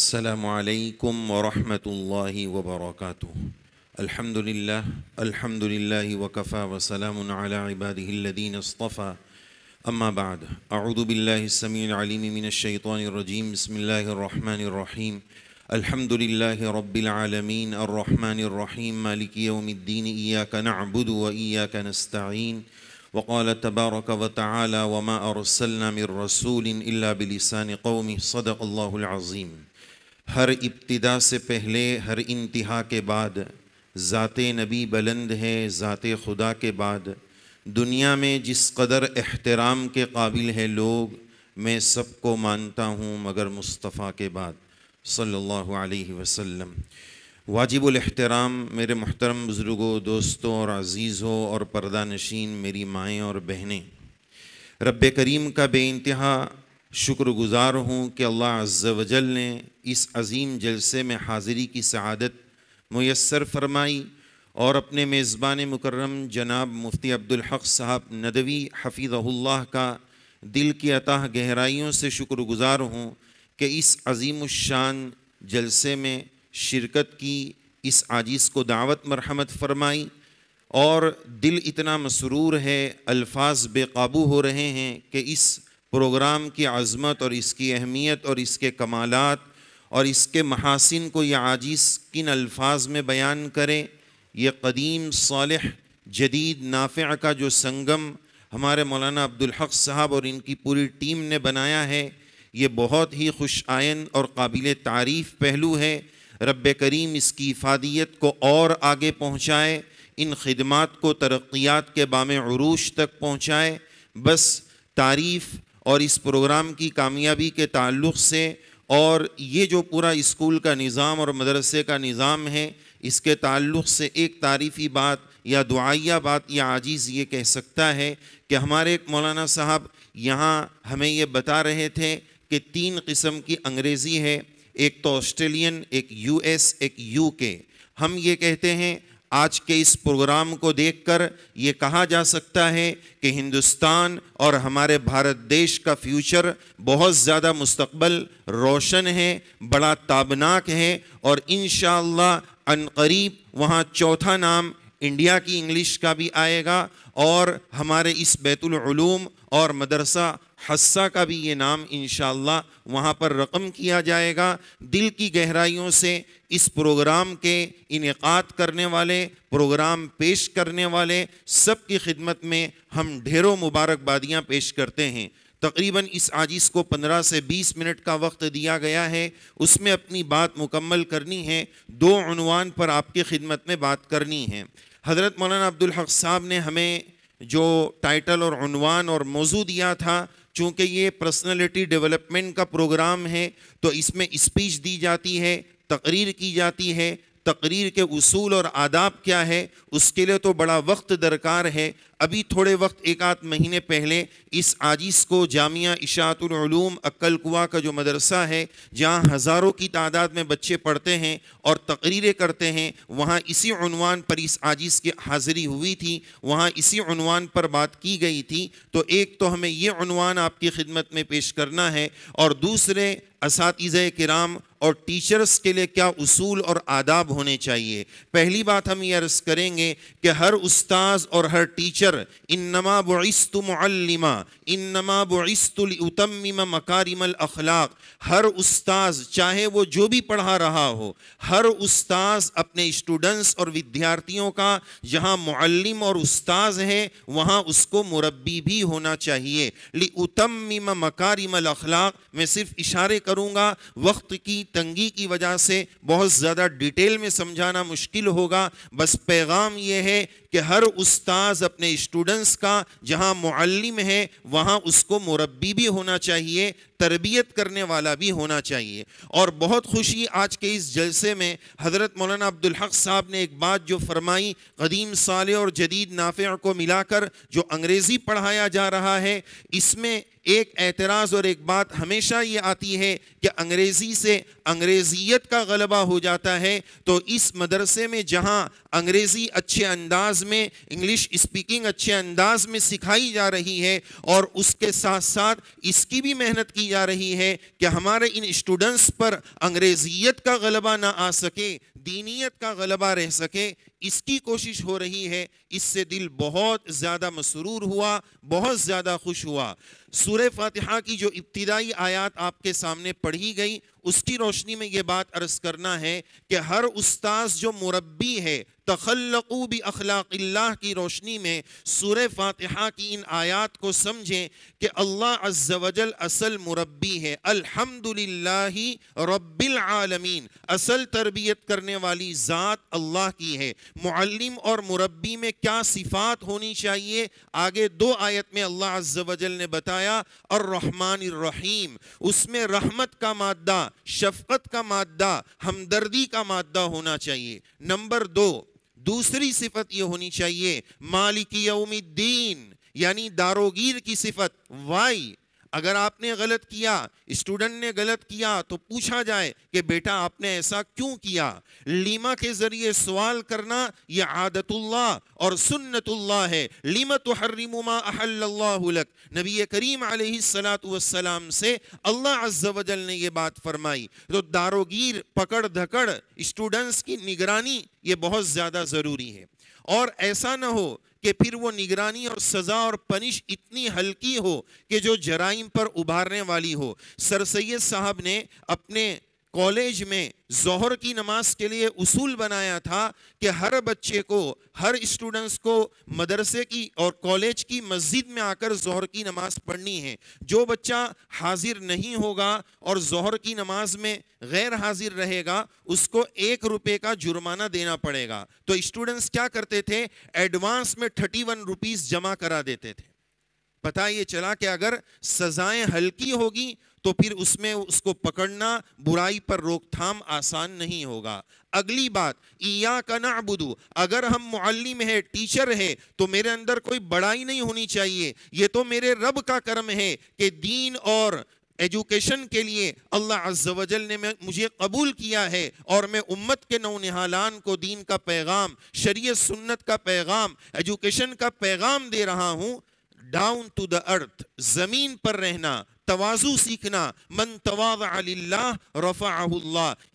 السلام عليكم ورحمة الله وبركاته الحمد لله الحمد لله وكفى وسلام على عباده الذين اصطفى أما بعد أعوذ بالله السميع العليم من الشيطان الرجيم بسم الله الرحمن الرحيم الحمد لله رب العالمين الرحمن الرحيم مالك يوم الدين إياك نعبد وإياك نستعين وقال تبارك وتعالى وما أرسلنا من رسول إلا بلسان قومه صدق الله العظيم हर इब्तदा से पहले हर इंतहा के बाद ज़ात नबी बुलंद है ज़ात खुदा के बाद दुनिया में जिस कदर एहतराम के काबिल है लोग मैं सबको मानता हूँ मगर मुस्तफ़ा के बाद सल्लल्लाहु अलैहि वसल्लम वाजिबुल एहतराम मेरे मोहतरम बुज़ुर्गों दोस्तों और अज़ीज़ों और पर्दा नशीन मेरी माएँ और बहनें रब करीम का बे शुक्रगुज़ार हूँ कि अल्लाह अज्जल ने इस अजीम जलसे में हाज़िरी की सआदत मैसर फरमाई और अपने मेज़बान मुकर्रम जनाब मुफ्ती अब्दुल हक साहब नदवी हफीज़ल्ला का दिल की अतः गहराइयों से शुक्रगुज़ार हूँ कि इस अजीम शान जलसे में शिरकत की इस आजीज़ को दावत मरहमत फरमाई और दिल इतना मसरूर है अल्फाज बेकाबू हो रहे हैं कि इस प्रोग्राम की आज़मत और इसकी अहमियत और इसके कमालत और इसके महासिन को यह आजिस किन अल्फाज में बयान करें ये कदीम साल जदीद नाफ़ का जो संगम हमारे मौलाना अब्दुल हक साहब और इनकी पूरी टीम ने बनाया है ये बहुत ही खुश आयन और काबिल तारीफ़ पहलू है रब करीम इसकी इफादियत को और आगे पहुँचाए इन खदमात को तरक्यात के बाम अरूज तक पहुँचाए बस तारीफ़ और इस प्रोग्राम की कामयाबी के ताल्लुक़ से और ये जो पूरा स्कूल का निज़ाम और मदरसे का निज़ाम है इसके ताल्लुक़ से एक तारीफ़ी बात या दुआया बात या आजीज़ ये कह सकता है कि हमारे एक मौलाना साहब यहाँ हमें ये बता रहे थे कि तीन किस्म की अंग्रेज़ी है एक तो ऑस्ट्रेलियन एक यूएस एक यूके हम ये कहते हैं आज के इस प्रोग्राम को देखकर ये कहा जा सकता है कि हिंदुस्तान और हमारे भारत देश का फ्यूचर बहुत ज़्यादा मुस्तकबल रोशन है बड़ा ताबनाक है और इन अनकरीब वहाँ चौथा नाम इंडिया की इंग्लिश का भी आएगा और हमारे इस बैतुलूम और मदरसा हस्सा का भी ये नाम इन वहाँ पर रकम किया जाएगा दिल की गहराइयों से इस प्रोग्राम के इनका करने वाले प्रोग्राम पेश करने वाले सब की खिदमत में हम ढेरों मुबारकबादियाँ पेश करते हैं तकरीबन इस आजिज़ को 15 से 20 मिनट का वक्त दिया गया है उसमें अपनी बात मुकम्मल करनी है दो अनवान पर आपकी खिदमत में बात करनी है हज़रत मौलाना अब्दुल हक साहब ने हमें जो टाइटल और अनवान और मौजू दिया था चूंकि ये पर्सनैलिटी डेवलपमेंट का प्रोग्राम है तो इसमें स्पीच दी जाती है तकरीर की जाती है तकरीर के उसूल और आदाब क्या है उसके लिए तो बड़ा वक्त दरकार है अभी थोड़े वक्त एक आध महीने पहले इस आजिज़ को जामिया इशातुलूम कुआ का जो मदरसा है जहाँ हज़ारों की तादाद में बच्चे पढ़ते हैं और तकरीरें करते हैं वहाँ इसी अनवान पर इस आजिज़ की हाज़िरी हुई थी वहाँ इसी अनवान पर बात की गई थी तो एक तो हमें ये अनवान आपकी खिदमत में पेश करना है और दूसरे इस कराम और टीचर्स के लिए क्या उसूल और आदाब होने चाहिए पहली बात हम ये अर्ज़ करेंगे कि हर उस्ताज और हर टीचर इनमा इन नमा बुस्तम मकारिम अखलाक हर उस्ताज चाहे वो जो भी पढ़ा रहा हो हर उस्ताज अपने स्टूडेंट्स और विद्यार्थियों का जहाँ मुअल्लिम और उस्ताज है वहाँ उसको मुरबी भी होना चाहिए ली उतम मकारिमल अखलाक मैं सिर्फ इशारे करूँगा वक्त की तंगी की वजह से बहुत ज़्यादा डिटेल में समझाना मुश्किल होगा बस पैगाम ये है कि हर उस्ताज़ अपने स्टूडेंट्स का जहां मुअल्लिम है वहां उसको मुरबी भी होना चाहिए तरबियत करने वाला भी होना चाहिए और बहुत खुशी आज के इस जलसे में हज़रत मौलाना अब्दुल हक साहब ने एक बात जो फरमाई कदीम साले और जदीद नाफे को मिलाकर जो अंग्रेज़ी पढ़ाया जा रहा है इसमें एक एतराज़ और एक बात हमेशा ये आती है कि अंग्रेज़ी से अंग्रेज़ियत का गलबा हो जाता है तो इस मदरसे में जहाँ अंग्रेज़ी अच्छे अंदाज में इंग्लिश स्पीकिंग अच्छे अंदाज में सिखाई जा रही है और उसके साथ साथ इसकी भी मेहनत की जा रही है कि हमारे इन स्टूडेंट्स पर अंग्रेज़ियत का गलबा ना आ सके दीनीयत का गलबा रह सके इसकी कोशिश हो रही है इससे दिल बहुत ज़्यादा मसरूर हुआ बहुत ज़्यादा खुश हुआ सूर फातिहा की जो इब्तदाई आयात आपके सामने पढ़ी गई उसकी रोशनी में ये बात अर्ज़ करना है कि हर उस्ताज जो मुरबी है तखलकू भी अखलाक़ल्ला की रोशनी में सूर फातिहा की इन आयात को समझें कि अल्लाह अज्जवजल असल मुरबी है अल्हम्दुलिल्लाहि रबालमीन असल तरबियत करने वाली ज़ात अल्लाह की है मुअल्लिम और मुरबी में क्या सिफ़ात होनी चाहिए आगे दो आयत में अल्लाह अज्जवजल ने बताया फरमाया और रहमान रहीम उसमें रहमत का मादा शफकत का मादा हमदर्दी का मादा होना चाहिए नंबर दो दूसरी सिफत ये होनी चाहिए मालिक दीन यानी दारोगीर की सिफत वाई अगर आपने गलत किया स्टूडेंट ने गलत किया तो पूछा जाए कि बेटा आपने ऐसा क्यों किया लीमा के ज़रिए सवाल करना यह आदतुल्ला और सुन्नतुल्ला है लीमा तो हर्रिमा अहल्लाक नबी करीम सलाम से अल्लाह अजल ने यह बात फरमाई तो दारोगीर पकड़ धकड़ स्टूडेंट्स की निगरानी ये बहुत ज़्यादा ज़रूरी है और ऐसा ना हो कि फिर वो निगरानी और सज़ा और पनिश इतनी हल्की हो कि जो जराइम पर उभारने वाली हो सर सैद साहब ने अपने कॉलेज में जहर की नमाज के लिए उसूल बनाया था कि हर बच्चे को हर स्टूडेंट्स को मदरसे की और कॉलेज की मस्जिद में आकर जहर की नमाज पढ़नी है जो बच्चा हाजिर नहीं होगा और जोहर की नमाज में गैर हाजिर रहेगा उसको एक रुपये का जुर्माना देना पड़ेगा तो स्टूडेंट्स क्या करते थे एडवांस में थर्टी वन रुपीज़ जमा करा देते थे पता ये चला कि अगर सज़ाएं हल्की होगी तो फिर उसमें उसको पकड़ना बुराई पर रोकथाम आसान नहीं होगा अगली बात ईया का ना बुदू अगर हम मुअल्लिम है टीचर है तो मेरे अंदर कोई बड़ाई नहीं होनी चाहिए ये तो मेरे रब का कर्म है कि दीन और एजुकेशन के लिए अल्लाह अज्जवजल ने मैं मुझे कबूल किया है और मैं उम्मत के निहालान को दीन का पैगाम शरीय सुन्नत का पैगाम एजुकेशन का पैगाम दे रहा हूँ डाउन टू द अर्थ ज़मीन पर रहना तवाज़ु सीखना मन तवाज़ रफा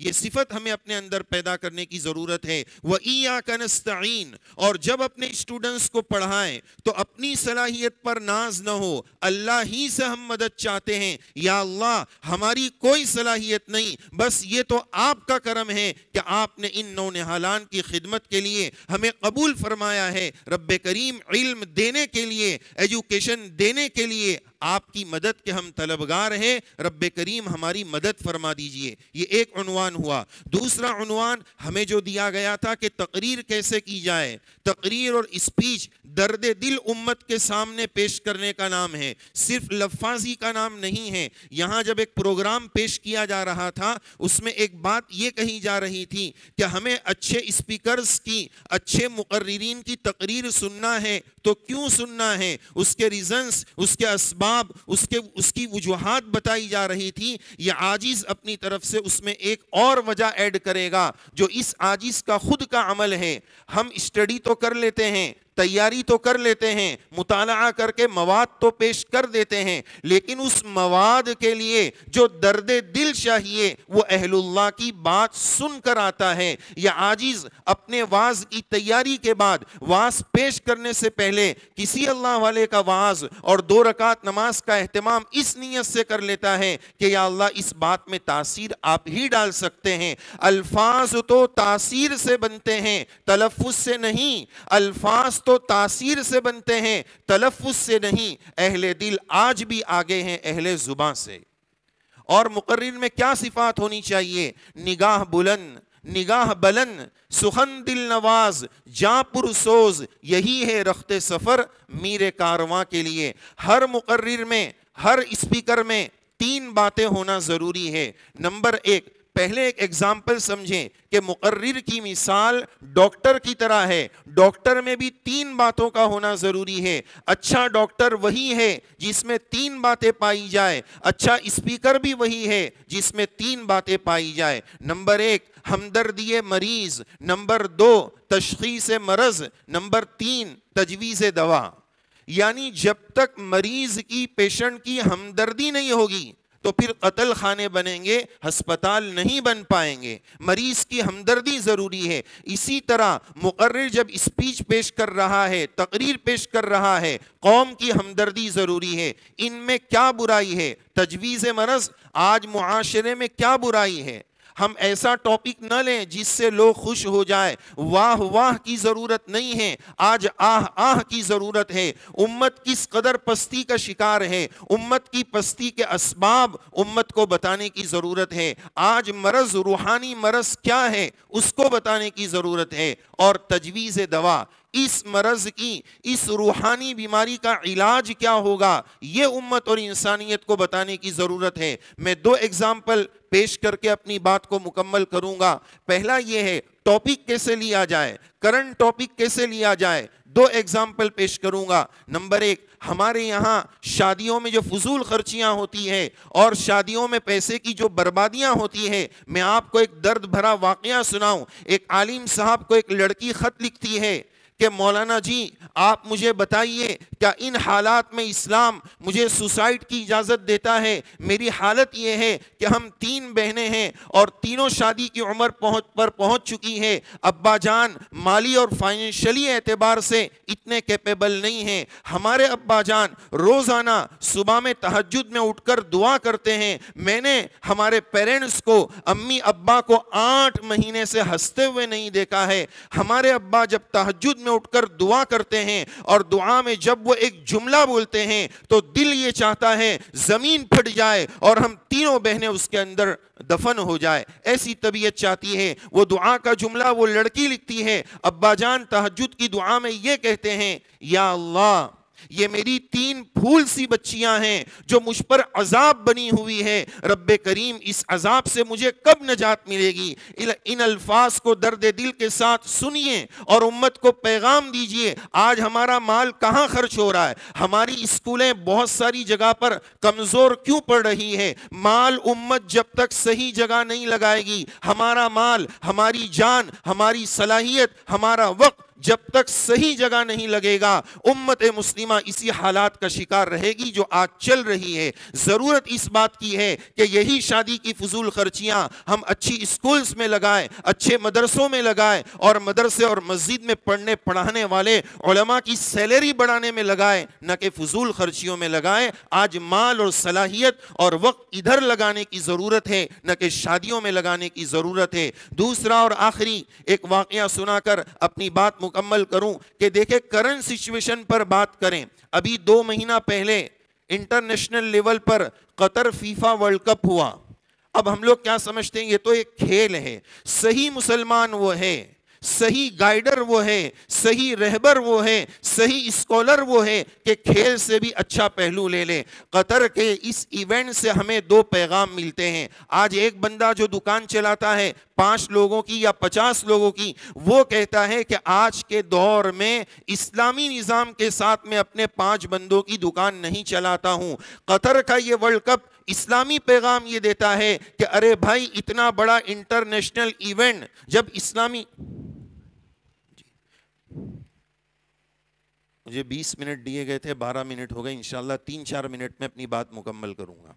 ये सिफत हमें अपने अंदर पैदा करने की ज़रूरत है व ईया कनस्तीन और जब अपने स्टूडेंट्स को पढ़ाएं तो अपनी सलाहियत पर नाज न हो अल्लाह ही से हम मदद चाहते हैं या अल्लाह हमारी कोई सलाहियत नहीं बस ये तो आपका करम है कि आपने इन नौ नहालान की खिदमत के लिए हमें कबूल फरमाया है रब करीम इल्म देने के लिए एजुकेशन देने के लिए आपकी मदद के हम तलबगार हैं रब करीम हमारी मदद फरमा दीजिए ये एक अनवान हुआ दूसरा अनवान हमें जो दिया गया था कि तकरीर कैसे की जाए तकरीर और स्पीच दर्द दिल उम्मत के सामने पेश करने का नाम है सिर्फ लफाजी का नाम नहीं है यहाँ जब एक प्रोग्राम पेश किया जा रहा था उसमें एक बात ये कही जा रही थी कि हमें अच्छे स्पीकर्स की अच्छे मुकर्रीन की तकरीर सुनना है तो क्यों सुनना है उसके रीजंस उसके इसबाब उसके उसकी वजूहत बताई जा रही थी यह आजिज़ अपनी तरफ से उसमें एक और वजह ऐड करेगा जो इस आजिज़ का खुद का अमल है हम स्टडी तो कर लेते हैं तैयारी तो कर लेते हैं मुताला करके मवाद तो पेश कर देते हैं लेकिन उस मवाद के लिए जो दर्द दिल चाहिए वो अहलुल्ला की बात सुनकर आता है या आजीज अपने वाज की तैयारी के बाद वाज पेश करने से पहले किसी अल्लाह वाले का वाज और दो रकात नमाज का अहतमाम इस नीयत से कर लेता है कि या अल्लाह इस बात में तासीर आप ही डाल सकते हैं अल्फाज तो तासीर से बनते हैं तलफ़ से नहीं अल्फाज तो तो तासीर से बनते हैं तलफ़ से नहीं अहले दिल आज भी आगे हैं अहले ज़ुबा से और मुकर्र में क्या सिफात होनी चाहिए निगाह बुलंद निगाह बलन सुखन दिल नवाज जा पुरसोज यही है रखते सफ़र मीर कारवा के लिए हर मुकर्र में हर स्पीकर में तीन बातें होना ज़रूरी है नंबर एक पहले एक एग्जाम्पल समझें कि मुकर्र की मिसाल डॉक्टर की तरह है डॉक्टर में भी तीन बातों का होना ज़रूरी है अच्छा डॉक्टर वही है जिसमें तीन बातें पाई जाए अच्छा स्पीकर भी वही है जिसमें तीन बातें पाई जाए नंबर एक हमदर्दी मरीज़ नंबर दो तशीस मरज़ नंबर तीन तजवीज़ दवा यानी जब तक मरीज़ की पेशेंट की हमदर्दी नहीं होगी तो फिर कतल खाने बनेंगे हस्पताल नहीं बन पाएंगे मरीज की हमदर्दी ज़रूरी है इसी तरह मुकर जब स्पीच पेश कर रहा है तकरीर पेश कर रहा है कौम की हमदर्दी ज़रूरी है इनमें क्या बुराई है तजवीज़ मरज आज माशरे में क्या बुराई है हम ऐसा टॉपिक न लें जिससे लोग खुश हो जाए वाह वाह की ज़रूरत नहीं है आज आह आह की ज़रूरत है उम्मत किस कदर पस्ती का शिकार है उम्मत की पस्ती के असबाब उम्मत को बताने की ज़रूरत है आज मरज़ रूहानी मरज़ क्या है उसको बताने की ज़रूरत है और तजवीज़ दवा इस मरज़ की इस रूहानी बीमारी का इलाज क्या होगा ये उम्मत और इंसानियत को बताने की ज़रूरत है मैं दो एग्ज़ाम्पल पेश करके अपनी बात को मुकम्मल करूंगा पहला ये है टॉपिक कैसे लिया जाए करंट टॉपिक कैसे लिया जाए दो एग्जाम्पल पेश करूंगा नंबर एक हमारे यहाँ शादियों में जो फजूल खर्चियाँ होती है और शादियों में पैसे की जो बर्बादियाँ होती है मैं आपको एक दर्द भरा वाक़ सुनाऊँ एक आलिम साहब को एक लड़की ख़त लिखती है कि मौलाना जी आप मुझे बताइए क्या इन हालात में इस्लाम मुझे सुसाइड की इजाज़त देता है मेरी हालत यह है कि हम तीन बहनें हैं और तीनों शादी की उम्र पहुँच पर पहुँच चुकी है अब्बा जान माली और फाइनेंशली एतबार से इतने कैपेबल नहीं हैं हमारे अब्बा जान रोज़ाना सुबह में तहजद में उठकर दुआ करते हैं मैंने हमारे पेरेंट्स को अम्मी अब्बा को आठ महीने से हंसते हुए नहीं देखा है हमारे अब्बा जब तहजद में में उठकर दुआ करते हैं और दुआ में जब वो एक जुमला बोलते हैं तो दिल ये चाहता है ज़मीन फट जाए और हम तीनों बहनें उसके अंदर दफन हो जाए ऐसी तबीयत चाहती है वो दुआ का जुमला वो लड़की लिखती है अब्बाजान तहजुद की दुआ में ये कहते हैं या अल्लाह ये मेरी तीन फूल सी बच्चियां हैं जो मुझ पर अजाब बनी हुई है रब करीम इस अजाब से मुझे कब नजात मिलेगी इन अल्फाज को दर्द दिल के साथ सुनिए और उम्मत को पैगाम दीजिए आज हमारा माल कहाँ खर्च हो रहा है हमारी स्कूलें बहुत सारी जगह पर कमज़ोर क्यों पड़ रही है माल उम्मत जब तक सही जगह नहीं लगाएगी हमारा माल हमारी जान हमारी सलाहियत हमारा वक्त जब तक सही जगह नहीं लगेगा उम्मत मुस्लिमा इसी हालात का शिकार रहेगी जो आज चल रही है ज़रूरत इस बात की है कि यही शादी की फजूल खर्चियाँ हम अच्छी स्कूल्स में लगाएं अच्छे मदरसों में लगाएं और मदरसे और मस्जिद में पढ़ने पढ़ाने वाले की सैलरी बढ़ाने में लगाएं न कि फजूल खर्चियों में लगाएं आज माल और सलाहियत और वक्त इधर लगाने की ज़रूरत है न कि शादियों में लगाने की ज़रूरत है दूसरा और आखिरी एक वाकया सुनाकर अपनी बात मुकम्मल करूं कि देखे करंट सिचुएशन पर बात करें अभी दो महीना पहले इंटरनेशनल लेवल पर कतर फीफा वर्ल्ड कप हुआ अब हम लोग क्या समझते हैं ये तो एक खेल है सही मुसलमान वो है सही गाइडर वो है सही रहबर वो है सही स्कॉलर वो है कि खेल से भी अच्छा पहलू ले लें कतर के इस इवेंट से हमें दो पैगाम मिलते हैं आज एक बंदा जो दुकान चलाता है पाँच लोगों की या पचास लोगों की वो कहता है कि आज के दौर में इस्लामी निज़ाम के साथ में अपने पाँच बंदों की दुकान नहीं चलाता हूँ कतर का ये वर्ल्ड कप इस्लामी पैगाम ये देता है कि अरे भाई इतना बड़ा इंटरनेशनल इवेंट जब इस्लामी मुझे 20 मिनट दिए गए थे 12 मिनट हो गए इन तीन चार मिनट में अपनी बात मुकम्मल करूंगा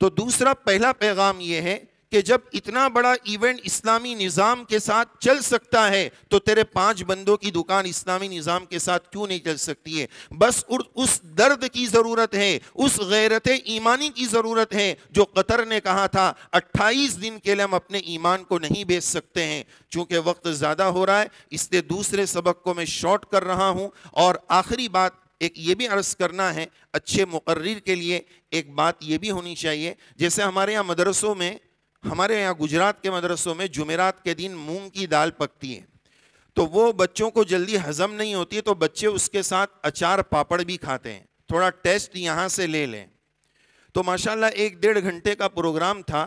तो दूसरा पहला पैगाम ये है कि जब इतना बड़ा इवेंट इस्लामी निज़ाम के साथ चल सकता है तो तेरे पांच बंदों की दुकान इस्लामी निज़ाम के साथ क्यों नहीं चल सकती है बस उस दर्द की ज़रूरत है उस गैरत ईमानी की ज़रूरत है जो कतर ने कहा था अट्ठाईस दिन के लिए हम अपने ईमान को नहीं बेच सकते हैं चूँकि वक्त ज़्यादा हो रहा है इसलिए दूसरे सबक को मैं शॉर्ट कर रहा हूँ और आखिरी बात एक ये भी अर्ज़ करना है अच्छे मुकर्र के लिए एक बात ये भी होनी चाहिए जैसे हमारे यहाँ मदरसों में हमारे यहाँ गुजरात के मदरसों में जुमेरात के दिन मूंग की दाल पकती है तो वो बच्चों को जल्दी हजम नहीं होती तो बच्चे उसके साथ अचार पापड़ भी खाते हैं थोड़ा टेस्ट यहाँ से ले लें तो माशाल्लाह एक डेढ़ घंटे का प्रोग्राम था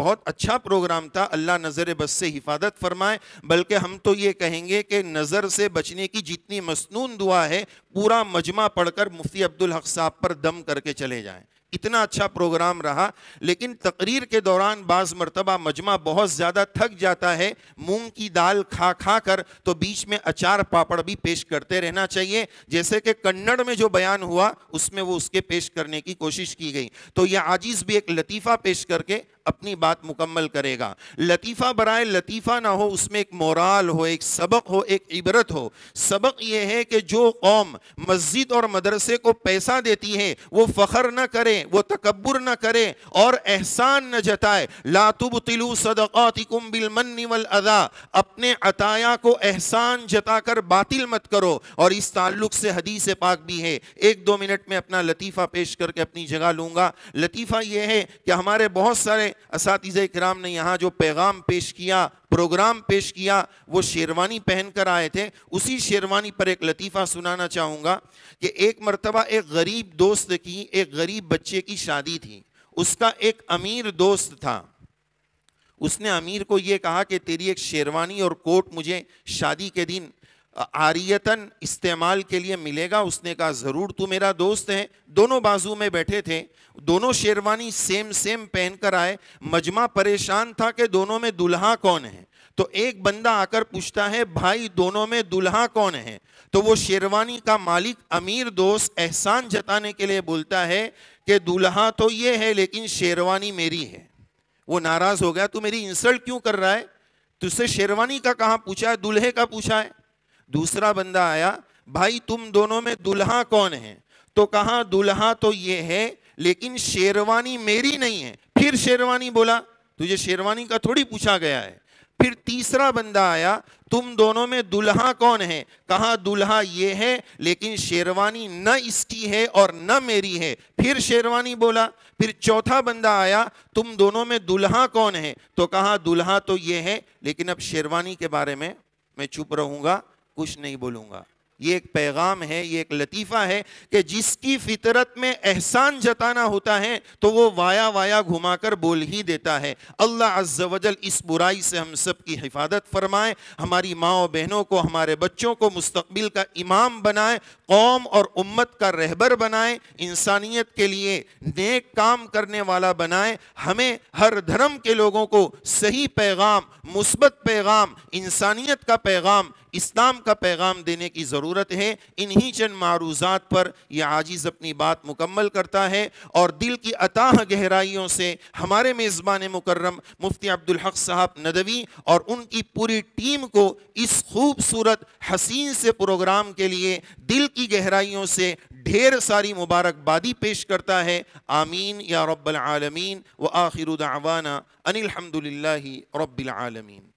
बहुत अच्छा प्रोग्राम था अल्लाह नज़र बस से हिफाजत फरमाए बल्कि हम तो ये कहेंगे कि नज़र से बचने की जितनी मसनून दुआ है पूरा मजमा पढ़कर मुफ्ती अब्दुल हक साहब पर दम करके चले जाएँ इतना अच्छा प्रोग्राम रहा लेकिन तकरीर के दौरान बाज़ मरतबा मजमा बहुत ज़्यादा थक जाता है मूंग की दाल खा खा कर तो बीच में अचार पापड़ भी पेश करते रहना चाहिए जैसे कि कन्नड़ में जो बयान हुआ उसमें वो उसके पेश करने की कोशिश की गई तो यह आजीज़ भी एक लतीफ़ा पेश करके अपनी बात मुकम्मल करेगा लतीफ़ा बरए लतीफ़ा ना हो उसमें एक मोराल हो एक सबक हो एक इबरत हो सबक ये है कि जो कौम मस्जिद और मदरसे को पैसा देती है वो फ़ख्र ना करे वो तकबर ना करे और एहसान न जताए लातुब तिलु सदम बिलमन्नी वल अदा अपने अताया को एहसान जताकर बातिल मत करो और इस ताल्लुक़ से हदीस पाक भी है एक दो मिनट में अपना लतीफ़ा पेश करके अपनी जगह लूँगा लतीफ़ा ये है कि हमारे बहुत सारे इसातीजे कराम ने यहाँ जो पैगाम पेश किया प्रोग्राम पेश किया वो शेरवानी पहन कर आए थे उसी शेरवानी पर एक लतीफ़ा सुनाना चाहूँगा कि एक मरतबा एक गरीब दोस्त की एक गरीब बच्चे की शादी थी उसका एक अमीर दोस्त था उसने अमीर को ये कहा कि तेरी एक शेरवानी और कोट मुझे शादी के दिन आरियतन इस्तेमाल के लिए मिलेगा उसने कहा ज़रूर तू मेरा दोस्त है दोनों बाजू में बैठे थे दोनों शेरवानी सेम सेम पहनकर आए मजमा परेशान था कि दोनों में दुल्हा कौन है तो एक बंदा आकर पूछता है भाई दोनों में दुल्हा कौन है तो वो शेरवानी का मालिक अमीर दोस्त एहसान जताने के लिए बोलता है कि दुल्हा तो ये है लेकिन शेरवानी मेरी है वो नाराज़ हो गया तू मेरी इंसल्ट क्यों कर रहा है तुझसे शेरवानी का कहाँ पूछा है दुल्हे का पूछा है दूसरा बंदा आया भाई तुम दोनों में दुल्हा कौन है तो कहा दुल्हा तो ये है लेकिन शेरवानी मेरी नहीं है फिर शेरवानी बोला तुझे शेरवानी का थोड़ी पूछा गया है फिर तीसरा बंदा आया तुम दोनों में दुल्हा कौन है कहा दुल्हा ये है लेकिन शेरवानी न इसकी है और न मेरी है फिर शेरवानी बोला फिर चौथा बंदा आया तुम दोनों में दुल्हा कौन है तो कहा दुल्हा तो ये है लेकिन अब शेरवानी के बारे में मैं चुप रहूंगा कुछ नहीं बोलूँगा ये एक पैगाम है ये एक लतीफ़ा है कि जिसकी फितरत में एहसान जताना होता है तो वो वाया वाया घुमाकर बोल ही देता है अल्लाह अज्जवजल इस बुराई से हम सब की हिफाजत फरमाए हमारी माओ बहनों को हमारे बच्चों को मुस्तबिल का इमाम बनाए कौम और उम्मत का रहबर बनाए इंसानियत के लिए नेक काम करने वाला बनाए हमें हर धर्म के लोगों को सही पैगाम मुस्बत पैगाम इंसानियत का पैगाम इस्लाम का पैगाम देने की ज़रूरत है इन्हीं चंद मारूज़ात पर यह आजिज़ अपनी बात मुकम्मल करता है और दिल की अताह गहराइयों से हमारे मेज़बान मुकर्रम मुफ्ती हक साहब नदवी और उनकी पूरी टीम को इस खूबसूरत हसीन से प्रोग्राम के लिए दिल की गहराइयों से ढेर सारी मुबारकबादी पेश करता है आमीन या रब्बल आलमीन व आखिर दावाना अनिलहमदिल्ला रब्बिल आलमीन